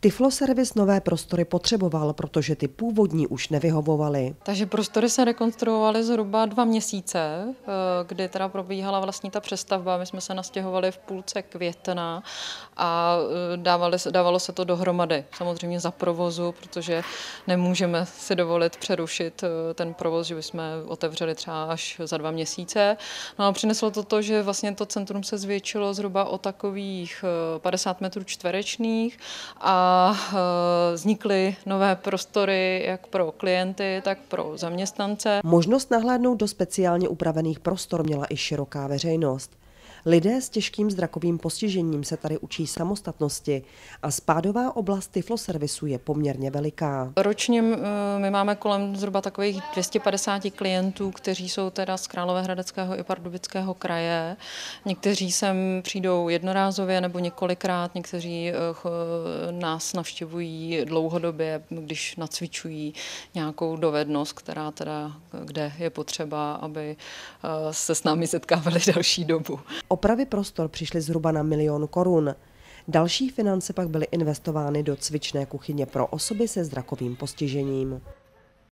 Tyfloservis nové prostory potřeboval, protože ty původní už nevyhovovaly. Takže prostory se rekonstruovaly zhruba dva měsíce, eh, kdy teda probíhala vlastně ta přestavba. My jsme se nastěhovali v půlce května a eh, dávali, dávalo se to dohromady. Samozřejmě za provozu, protože nemůžeme si dovolit přerušit eh, ten provoz, že bychom otevřeli třeba až za dva měsíce. No a přineslo to to, že vlastně to centrum se zvětšilo zhruba o takových 50 metrů čtverečných a Eh, vznikly nové prostory jak pro klienty, tak pro zaměstnance. Možnost nahlédnout do speciálně upravených prostor měla i široká veřejnost. Lidé s těžkým zrakovým postižením se tady učí samostatnosti a spádová oblast tyfloservisu je poměrně veliká. Ročně eh, my máme kolem zhruba takových 250 klientů, kteří jsou teda z Královéhradeckého i Pardubického kraje. Někteří sem přijdou jednorázově nebo několikrát, někteří eh, nás navštěvují dlouhodobě, když nacvičují nějakou dovednost, která teda, kde je potřeba, aby eh, se s námi setkávali další dobu. O opravy prostor přišly zhruba na milion korun. Další finance pak byly investovány do cvičné kuchyně pro osoby se zrakovým postižením.